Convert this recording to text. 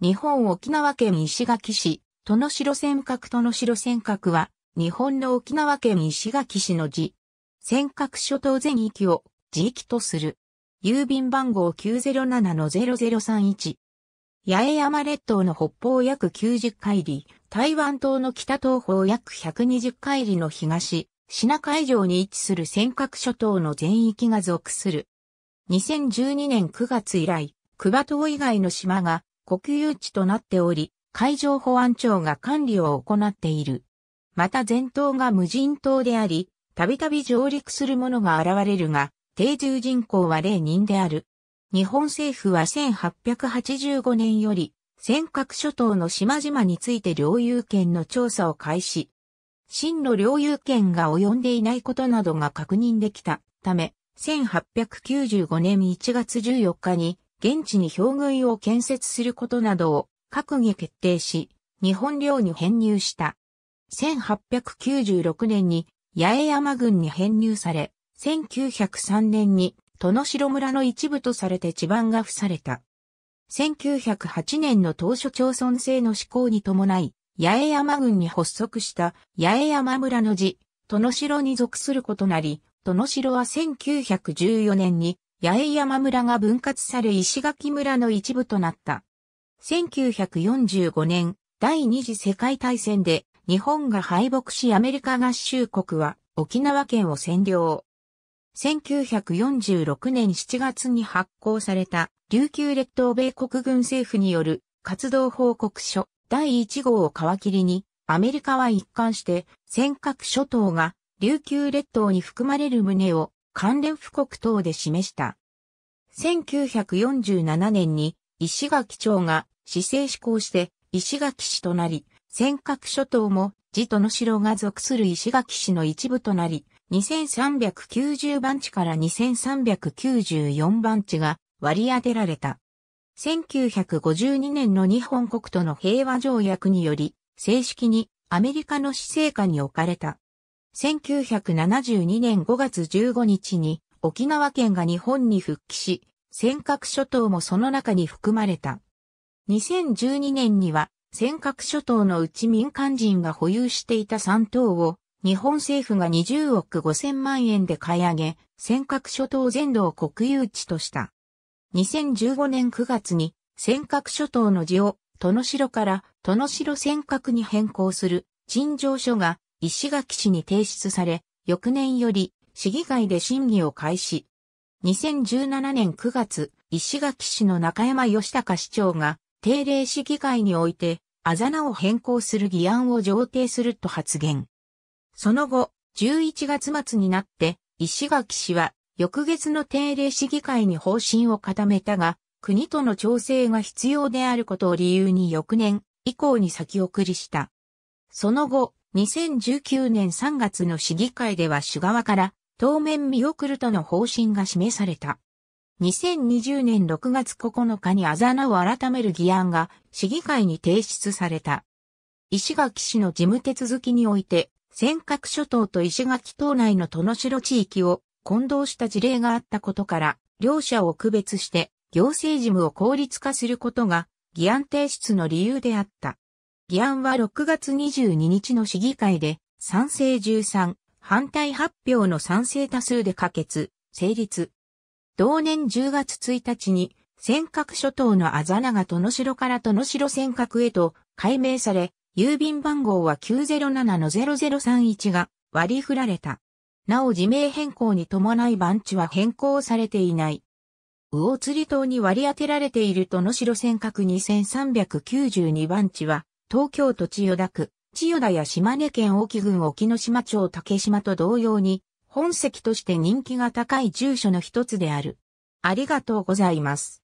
日本沖縄県石垣市、殿城尖閣殿城尖閣は、日本の沖縄県石垣市の字。尖閣諸島全域を地域とする。郵便番号907-0031。八重山列島の北方約90海里、台湾島の北東方約120海里の東、シナ海上に位置する尖閣諸島の全域が属する。2012年9月以来、ク島以外の島が国有地となっており、海上保安庁が管理を行っている。また前島が無人島であり、たびたび上陸する者が現れるが、定住人口は0人である。日本政府は1885年より、尖閣諸島の島々について領有権の調査を開始。真の領有権が及んでいないことなどが確認できたため、1895年1月14日に現地に氷軍を建設することなどを閣議決定し、日本領に編入した。1896年に八重山軍に編入され、1903年に殿城村の一部とされて地盤が付された。1908年の当初町村制の施行に伴い、八重山軍に発足した八重山村の字、殿城に属することなり、殿城は1914年に八重山村が分割され石垣村の一部となった。1945年、第二次世界大戦で日本が敗北しアメリカ合衆国は沖縄県を占領。1946年7月に発行された琉球列島米国軍政府による活動報告書第1号を皮切りにアメリカは一貫して尖閣諸島が琉球列島に含まれる旨を関連布告等で示した。1947年に石垣町が市政施行して石垣市となり、尖閣諸島も地との城が属する石垣市の一部となり、2390番地から2394番地が割り当てられた。1952年の日本国との平和条約により、正式にアメリカの市政下に置かれた。1972年5月15日に沖縄県が日本に復帰し、尖閣諸島もその中に含まれた。2012年には尖閣諸島のうち民間人が保有していた3島を日本政府が20億5000万円で買い上げ、尖閣諸島全土を国有地とした。2015年9月に尖閣諸島の字を、都の城から都の城尖閣に変更する陳情書が石垣市に提出され、翌年より市議会で審議を開始。2017年9月、石垣市の中山義隆市長が定例市議会において、あざなを変更する議案を上呈すると発言。その後、11月末になって、石垣市は翌月の定例市議会に方針を固めたが、国との調整が必要であることを理由に翌年以降に先送りした。その後、2019年3月の市議会では主側から当面見送るとの方針が示された。2020年6月9日にあざなを改める議案が市議会に提出された。石垣市の事務手続きにおいて、尖閣諸島と石垣島内の戸城地域を混同した事例があったことから、両者を区別して行政事務を効率化することが議案提出の理由であった。議案は6月22日の市議会で賛成13、反対発表の賛成多数で可決、成立。同年10月1日に、尖閣諸島のあざながとのしろからとのしろ尖閣へと改名され、郵便番号は907-0031が割り振られた。なお地名変更に伴い番地は変更されていない。魚釣島に割り当てられているとのしろ尖閣2392番地は、東京都千代田区、千代田や島根県沖郡沖ノ島町竹島と同様に、本籍として人気が高い住所の一つである。ありがとうございます。